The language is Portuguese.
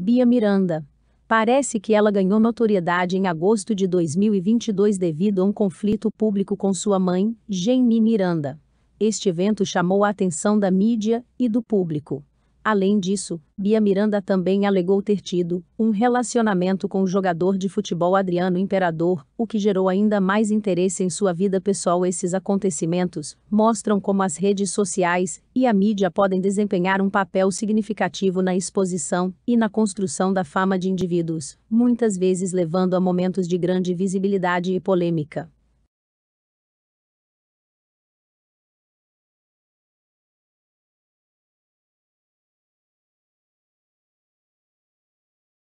Bia Miranda. Parece que ela ganhou notoriedade em agosto de 2022 devido a um conflito público com sua mãe, Jenny Miranda. Este evento chamou a atenção da mídia e do público. Além disso, Bia Miranda também alegou ter tido um relacionamento com o jogador de futebol Adriano Imperador, o que gerou ainda mais interesse em sua vida pessoal. Esses acontecimentos mostram como as redes sociais e a mídia podem desempenhar um papel significativo na exposição e na construção da fama de indivíduos, muitas vezes levando a momentos de grande visibilidade e polêmica.